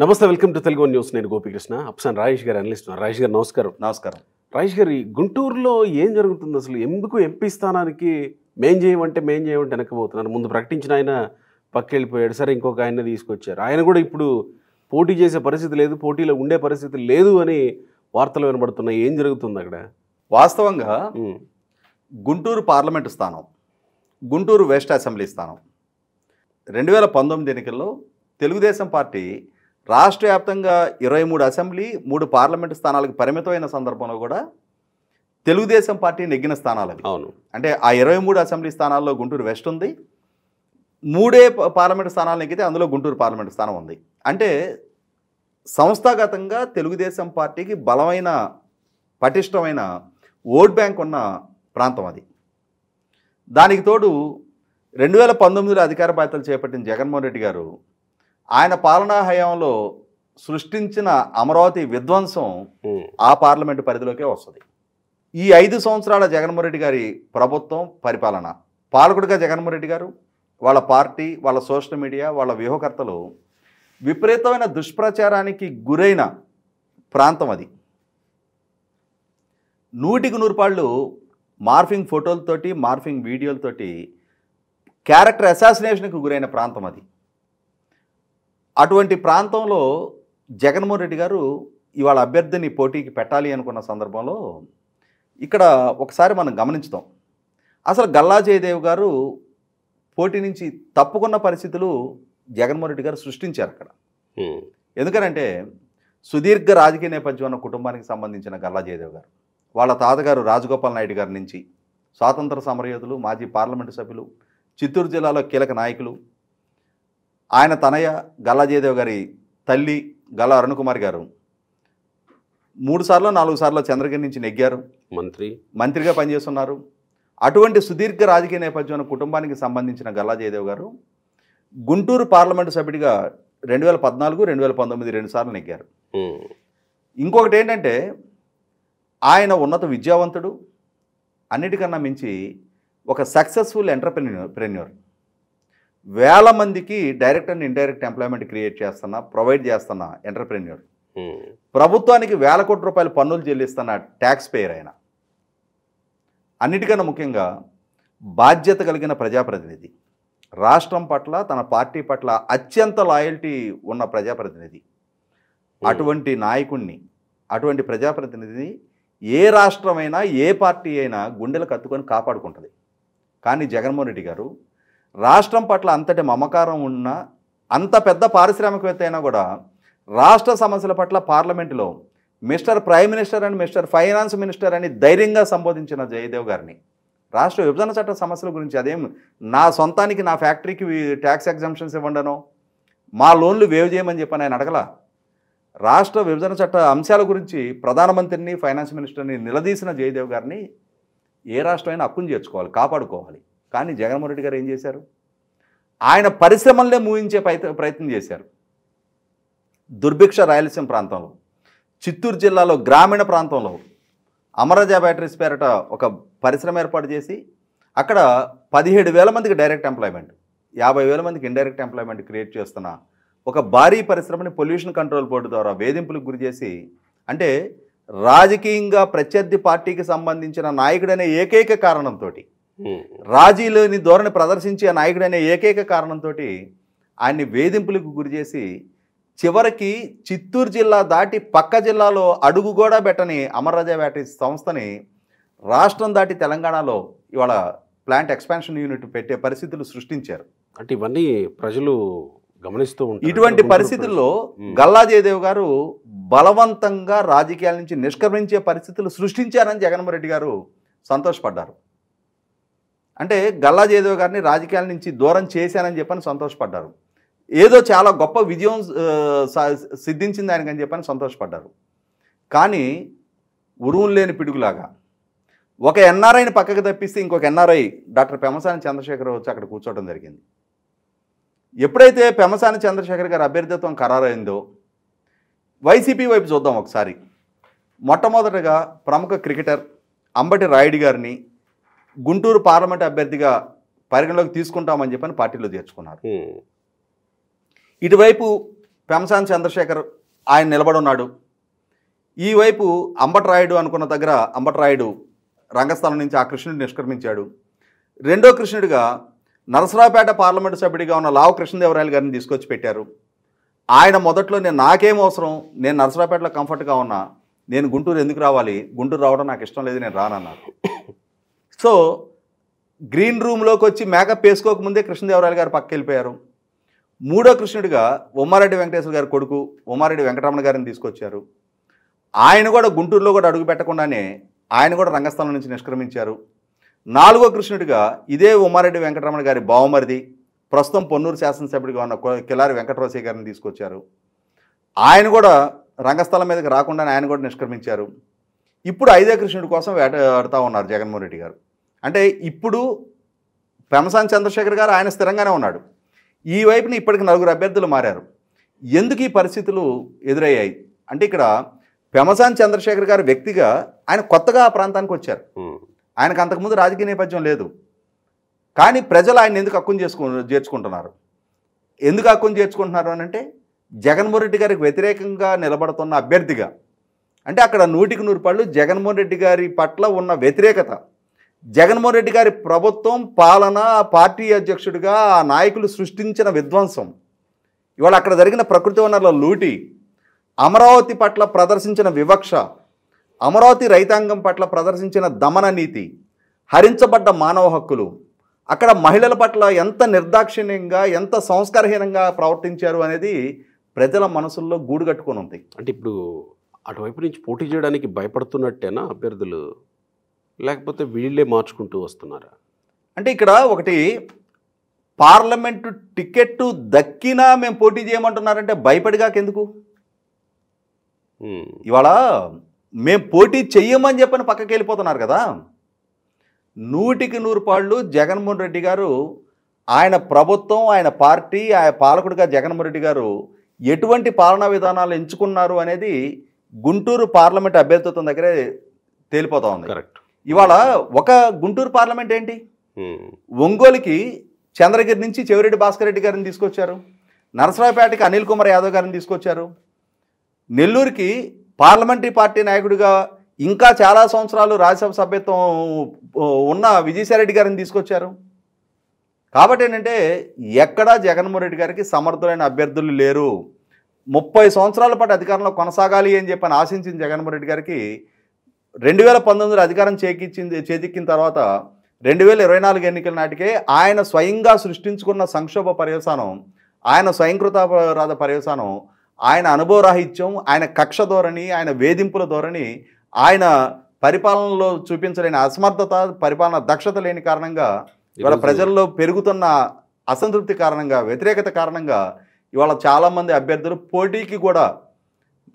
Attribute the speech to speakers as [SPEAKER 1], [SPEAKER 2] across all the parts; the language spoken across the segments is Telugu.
[SPEAKER 1] నమస్తే వెల్కమ్ టు తెలుగు న్యూస్ నేను గోపికృష్ణ అప్సన్ రాజేష్ గారు అనలిస్ట్ రాజేష్ గారు నమస్కారం నమస్కారం రాజేష్ గారు గుంటూరులో ఏం జరుగుతుంది అసలు ఎందుకు ఎంపీ స్థానానికి మేం చేయమంటే మేం చేయమంటే వెనకపోతున్నారు ముందు ప్రకటించిన ఆయన పక్కెళ్ళిపోయాడు సరే ఇంకొక ఆయన తీసుకొచ్చారు ఆయన కూడా ఇప్పుడు పోటీ చేసే పరిస్థితి లేదు పోటీలో ఉండే పరిస్థితి లేదు అని వార్తలు వినబడుతున్నాయి ఏం జరుగుతుంది అక్కడ వాస్తవంగా గుంటూరు పార్లమెంట్ స్థానం గుంటూరు వెస్ట్ అసెంబ్లీ స్థానం రెండు వేల పంతొమ్మిది ఎన్నికల్లో తెలుగుదేశం పార్టీ రాష్ట్ర వ్యాప్తంగా ఇరవై మూడు అసెంబ్లీ మూడు పార్లమెంటు స్థానాలకు పరిమితమైన సందర్భంలో కూడా తెలుగుదేశం పార్టీ నెగ్గిన స్థానాలు అవును అంటే ఆ ఇరవై మూడు అసెంబ్లీ స్థానాల్లో గుంటూరు వెస్ట్ ఉంది మూడే పార్లమెంటు స్థానాలు నెగ్గితే అందులో గుంటూరు పార్లమెంటు స్థానం ఉంది అంటే సంస్థాగతంగా తెలుగుదేశం పార్టీకి బలమైన పటిష్టమైన ఓట్ బ్యాంక్ ఉన్న ప్రాంతం అది దానికి తోడు రెండు వేల పంతొమ్మిదిలో అధికార బాధ్యతలు చేపట్టిన జగన్మోహన్ రెడ్డి గారు ఆయన పాలనా హయాంలో సృష్టించిన అమరావతి విధ్వంసం ఆ పార్లమెంటు పరిధిలోకే వస్తుంది ఈ ఐదు సంవత్సరాల జగన్మోహన్ రెడ్డి గారి ప్రభుత్వం పరిపాలన పాలకుడిగా జగన్మోహన్ రెడ్డి గారు వాళ్ళ పార్టీ వాళ్ళ సోషల్ మీడియా వాళ్ళ వ్యూహకర్తలు విపరీతమైన దుష్ప్రచారానికి గురైన ప్రాంతం అది నూటికి నూరుపాళ్ళు మార్ఫింగ్ ఫోటోలతోటి మార్ఫింగ్ వీడియోలతోటి క్యారెక్టర్ అసాసినేషన్కి గురైన ప్రాంతం అది అటువంటి ప్రాంతంలో జగన్మోహన్ రెడ్డి గారు ఇవాళ అభ్యర్థిని పోటీకి పెట్టాలి అనుకున్న సందర్భంలో ఇక్కడ ఒకసారి మనం గమనించుతాం అసలు గల్లా జయదేవ్ గారు పోటీ నుంచి తప్పుకున్న పరిస్థితులు జగన్మోహన్ రెడ్డి గారు సృష్టించారు అక్కడ ఎందుకనంటే సుదీర్ఘ రాజకీయ నేపథ్యం ఉన్న కుటుంబానికి సంబంధించిన గల్లా జయదేవ్ గారు వాళ్ళ తాతగారు రాజగోపాల్ నాయుడు గారి నుంచి స్వాతంత్ర సమరయోధులు మాజీ పార్లమెంటు సభ్యులు చిత్తూరు జిల్లాలో కీలక నాయకులు ఆయన తనయ్య గల్లాజయదేవ్ గారి తల్లి గల్లా అరుణ్ కుమార్ గారు మూడు సార్లు నాలుగు సార్లు చంద్రగిరి నుంచి నెగ్గారు మంత్రి మంత్రిగా పనిచేస్తున్నారు అటువంటి సుదీర్ఘ రాజకీయ నేపథ్యంలో కుటుంబానికి సంబంధించిన గల్లా జయదేవ్ గారు గుంటూరు పార్లమెంటు సభ్యుడిగా రెండు వేల పద్నాలుగు రెండు వేల పంతొమ్మిది రెండు సార్లు నెగ్గారు ఇంకొకటి ఏంటంటే ఆయన ఉన్నత విద్యావంతుడు అన్నిటికన్నా మించి ఒక సక్సెస్ఫుల్ ఎంటర్ప్రెన్యూర్ వేల మందికి direct and indirect employment create చేస్తున్నా ప్రొవైడ్ చేస్తున్న ఎంటర్ప్రెన్యూర్ hmm. ప్రభుత్వానికి వేల కోట్ల రూపాయలు పన్నులు చెల్లిస్తున్న ట్యాక్స్ పేయర్ అయిన అన్నిటికన్నా ముఖ్యంగా బాధ్యత కలిగిన ప్రజాప్రతినిధి రాష్ట్రం పట్ల తన పార్టీ పట్ల అత్యంత లాయల్టీ ఉన్న ప్రజాప్రతినిధి hmm. అటువంటి నాయకుణ్ణి అటువంటి ప్రజాప్రతినిధిని ఏ రాష్ట్రమైనా ఏ పార్టీ అయినా గుండెలు కత్తుకొని కాపాడుకుంటుంది కానీ జగన్మోహన్ రెడ్డి గారు రాష్ట్రం పట్ల అంతటి మమకారం ఉన్న అంత పెద్ద పారిశ్రామికవేత్త అయినా కూడా రాష్ట్ర సమస్యల పట్ల పార్లమెంటులో mister prime minister and mister finance minister అని ధైర్యంగా సంబోధించిన జయదేవ్ గారిని రాష్ట్ర విభజన చట్ట సమస్యల గురించి అదేం నా సొంతానికి నా ఫ్యాక్టరీకి ట్యాక్స్ ఎగ్జామ్షన్స్ ఇవ్వండను మా లోన్లు వేవ్ చేయమని చెప్పని ఆయన అడగల రాష్ట్ర విభజన చట్ట అంశాల గురించి ప్రధానమంత్రిని ఫైనాన్స్ మినిస్టర్ని నిలదీసిన జయదేవ్ గారిని ఏ రాష్ట్రమైనా హక్కును చేర్చుకోవాలి కాపాడుకోవాలి కానీ జగన్మోహన్ రెడ్డి గారు ఏం చేశారు ఆయన పరిశ్రమలనే మూయించే ప్రయత్నం చేశారు దుర్భిక్ష రాయలసీమ ప్రాంతంలో చిత్తూరు జిల్లాలో గ్రామీణ ప్రాంతంలో అమరాజా బ్యాటరీస్ పేరట ఒక పరిశ్రమ ఏర్పాటు చేసి అక్కడ పదిహేడు వేల మందికి డైరెక్ట్ ఎంప్లాయ్మెంట్ యాభై వేల మందికి ఇండైరెక్ట్ ఎంప్లాయ్మెంట్ క్రియేట్ చేస్తున్న ఒక భారీ పరిశ్రమని పొల్యూషన్ కంట్రోల్ బోర్డు ద్వారా వేధింపులకు గురి చేసి అంటే రాజకీయంగా ప్రత్యర్థి పార్టీకి సంబంధించిన నాయకుడనే ఏకైక కారణంతో రాజీలోని ధోరణి ప్రదర్శించి ఆ నాయకుడు అనే ఏకైక కారణంతో ఆయన్ని వేధింపులకు గురిచేసి చివరికి చిత్తూరు జిల్లా దాటి పక్క జిల్లాలో అడుగు కూడా పెట్టని అమర్రాజా బ్యాటరీ సంస్థని రాష్ట్రం దాటి తెలంగాణలో ఇవాళ ప్లాంట్ ఎక్స్పాన్షన్ యూనిట్ పెట్టే పరిస్థితులు సృష్టించారు అంటే ఇవన్నీ ప్రజలు గమనిస్తూ ఉంటారు ఇటువంటి పరిస్థితుల్లో గల్లా జయదేవ్ గారు బలవంతంగా రాజకీయాల నుంచి నిష్క్రమించే పరిస్థితులు సృష్టించారని జగన్మోహన్ రెడ్డి గారు సంతోషపడ్డారు అంటే గల్లా జయదేవ్ గారిని రాజకీయాల నుంచి దూరం చేశానని చెప్పని సంతోషపడ్డారు ఏదో చాలా గొప్ప విజయం సిద్ధించింది ఆయనకని చెప్పని సంతోషపడ్డారు కానీ ఉరువు లేని పిడుగులాగా ఒక ఎన్ఆర్ఐని పక్కకు తప్పిస్తే ఇంకొక ఎన్ఆర్ఐ డాక్టర్ పెమసాని చంద్రశేఖర్ వచ్చి అక్కడ కూర్చోవడం జరిగింది ఎప్పుడైతే పెమసాని చంద్రశేఖర్ గారి అభ్యర్థిత్వం ఖరారైందో వైసీపీ వైపు చూద్దాం ఒకసారి మొట్టమొదటగా ప్రముఖ క్రికెటర్ అంబటి రాయుడు గారిని గుంటూరు పార్లమెంట్ అభ్యర్థిగా పరిగణలోకి తీసుకుంటామని చెప్పని పార్టీలో చేర్చుకున్నారు ఇటువైపు పెంసాన్ చంద్రశేఖర్ ఆయన నిలబడున్నాడు ఈవైపు అంబట్రాయుడు అనుకున్న దగ్గర అంబట్రాయుడు రంగస్థలం నుంచి ఆ కృష్ణుడు నిష్క్రమించాడు రెండో కృష్ణుడిగా నరసరావుపేట పార్లమెంటు సభ్యుడిగా ఉన్న లావు కృష్ణదేవరాయలు గారిని తీసుకొచ్చి పెట్టారు ఆయన మొదట్లో నేను నాకేం అవసరం నేను నరసరావుపేటలో కంఫర్ట్గా ఉన్నా నేను గుంటూరు ఎందుకు రావాలి గుంటూరు రావడం నాకు ఇష్టం లేదు నేను రానన్నారు సో గ్రీన్ రూమ్లోకి వచ్చి మేకప్ వేసుకోకముందే కృష్ణదేవరాయలు గారు పక్క వెళ్ళిపోయారు మూడో కృష్ణుడిగా ఉమ్మారెడ్డి వెంకటేశ్వర గారి కొడుకు ఉమ్మారెడ్డి వెంకటరమణ గారిని తీసుకొచ్చారు ఆయన కూడా గుంటూరులో కూడా అడుగు పెట్టకుండానే ఆయన కూడా రంగస్థలం నుంచి నిష్క్రమించారు నాలుగో కృష్ణుడిగా ఇదే ఉమ్మారెడ్డి వెంకటరమణ గారి బావమరిది ప్రస్తుతం పొన్నూరు శాసనసభ్యుడిగా ఉన్న కిలారి వెంకటరోసయ్య గారిని తీసుకొచ్చారు ఆయన కూడా రంగస్థలం మీదకి రాకుండా ఆయన కూడా నిష్క్రమించారు ఇప్పుడు ఐదో కృష్ణుడి కోసం వేట ఆడుతూ ఉన్నారు జగన్మోహన్ రెడ్డి గారు అంటే ఇప్పుడు పెమసాని చంద్రశేఖర్ గారు ఆయన స్థిరంగానే ఉన్నాడు ఈ వైపుని ఇప్పటికి నలుగురు అభ్యర్థులు మారారు ఎందుకు ఈ పరిస్థితులు ఎదురయ్యాయి అంటే ఇక్కడ పెమసాని చంద్రశేఖర్ గారు వ్యక్తిగా ఆయన కొత్తగా ఆ ప్రాంతానికి వచ్చారు ఆయనకు అంతకుముందు రాజకీయ నేపథ్యం లేదు కానీ ప్రజలు ఆయన ఎందుకు హక్కును చేసుకు చేర్చుకుంటున్నారు ఎందుకు హక్కును చేర్చుకుంటున్నారు అని అంటే జగన్మోహన్ రెడ్డి గారికి వ్యతిరేకంగా నిలబడుతున్న అభ్యర్థిగా అంటే అక్కడ నూటికి నూరు పళ్ళు జగన్మోహన్ రెడ్డి గారి పట్ల ఉన్న వ్యతిరేకత జగన్మోహన్ రెడ్డి గారి ప్రభుత్వం పాలన పార్టీ అధ్యక్షుడిగా ఆ నాయకులు సృష్టించిన విధ్వంసం ఇవాళ అక్కడ జరిగిన ప్రకృతి వనరుల లూటి అమరావతి పట్ల ప్రదర్శించిన వివక్ష అమరావతి రైతాంగం పట్ల ప్రదర్శించిన దమన నీతి హరించబడ్డ మానవ హక్కులు అక్కడ మహిళల పట్ల ఎంత నిర్దాక్షిణ్యంగా ఎంత సంస్కారహీనంగా ప్రవర్తించారు అనేది ప్రజల మనసుల్లో గూడు కట్టుకొని ఉంది అంటే ఇప్పుడు అటువైపు నుంచి పోటీ చేయడానికి భయపడుతున్నట్టేనా అభ్యర్థులు లేకపోతే వీళ్ళే మార్చుకుంటూ వస్తున్నారా అంటే ఇక్కడ ఒకటి పార్లమెంటు టికెట్ దక్కినా మేము పోటీ చేయమంటున్నారంటే భయపడిగాకెందుకు ఇవాళ మేము పోటీ చెయ్యమని చెప్పని పక్కకి వెళ్ళిపోతున్నారు కదా నూటికి నూరు పాళ్ళు జగన్మోహన్ రెడ్డి గారు ఆయన ప్రభుత్వం ఆయన పార్టీ ఆయన పాలకుడిగా జగన్మోహన్ రెడ్డి గారు ఎటువంటి పాలనా విధానాలు ఎంచుకున్నారు అనేది గుంటూరు పార్లమెంట్ అభ్యర్థిత్వం దగ్గరే తేలిపోతా ఉంది కరెక్ట్ ఇవాళ ఒక గుంటూరు పార్లమెంట్ ఏంటి ఒంగోలుకి చంద్రగిరి నుంచి చెవిరెడ్డి భాస్కర్ రెడ్డి గారిని తీసుకొచ్చారు నరసరావుపేటకి అనిల్ కుమార్ యాదవ్ గారిని తీసుకొచ్చారు నెల్లూరుకి పార్లమెంటరీ పార్టీ నాయకుడిగా ఇంకా చాలా సంవత్సరాలు రాజ్యసభ సభ్యత్వం ఉన్న విజయసాయిరెడ్డి గారిని తీసుకొచ్చారు కాబట్టి ఏంటంటే ఎక్కడా జగన్మోహన్ రెడ్డి గారికి సమర్థులైన అభ్యర్థులు లేరు ముప్పై సంవత్సరాల పాటు అధికారంలో కొనసాగాలి అని చెప్పని ఆశించిన జగన్మోహన్ రెడ్డి గారికి రెండు వేల పంతొమ్మిదిలో అధికారం చేకిచ్చింది చేతిక్కిన తర్వాత రెండు వేల ఇరవై నాలుగు ఎన్నికల నాటికే ఆయన స్వయంగా సృష్టించుకున్న సంక్షోభ పర్యవసానం ఆయన స్వయంకృతాపరాధ పర్యవసానం ఆయన అనుభవరాహిత్యం ఆయన కక్ష ధోరణి ఆయన వేధింపుల ధోరణి ఆయన పరిపాలనలో చూపించలేని అసమర్థత పరిపాలన దక్షత లేని కారణంగా ఇవాళ ప్రజల్లో పెరుగుతున్న అసంతృప్తి కారణంగా వ్యతిరేకత కారణంగా ఇవాళ చాలామంది అభ్యర్థులు పోటీకి కూడా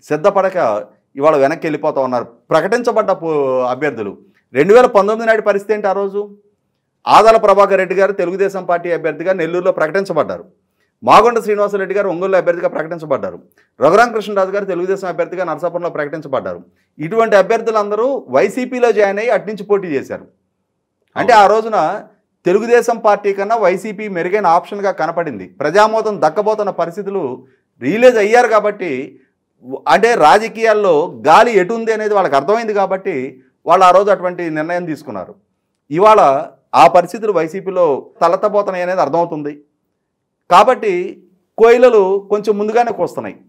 [SPEAKER 1] సిద్ధపడక ఇవాళ వెనక్కి వెళ్ళిపోతా ఉన్నారు ప్రకటించబడ్డ అభ్యర్థులు రెండు వేల పంతొమ్మిది నాటి పరిస్థితి ఏంటి ఆ రోజు ఆదాల ప్రభాకర్ రెడ్డి గారు తెలుగుదేశం పార్టీ అభ్యర్థిగా నెల్లూరులో ప్రకటించబడ్డారు మాగొండ శ్రీనివాసరెడ్డి గారు ఒంగోలు అభ్యర్థిగా ప్రకటించబడ్డారు రఘురామ కృష్ణరాజు గారు తెలుగుదేశం అభ్యర్థిగా నరసాపురంలో ప్రకటించబడ్డారు ఇటువంటి అభ్యర్థులందరూ వైసీపీలో జాయిన్ అయ్యి అట్నుంచి పోటీ చేశారు అంటే ఆ రోజున తెలుగుదేశం పార్టీ కన్నా వైసీపీ మెరుగైన ఆప్షన్గా కనపడింది ప్రజామోతం దక్కబోతున్న పరిస్థితులు రియలైజ్ అయ్యారు కాబట్టి అంటే రాజకీయాల్లో గాలి ఎటు ఉంది అనేది వాళ్ళకి అర్థమైంది కాబట్టి వాళ్ళు ఆ రోజు అటువంటి నిర్ణయం తీసుకున్నారు ఇవాళ ఆ పరిస్థితులు వైసీపీలో తలతపోతున్నాయి అనేది అర్థమవుతుంది కాబట్టి కోయిలలు కొంచెం ముందుగానే కూస్తున్నాయి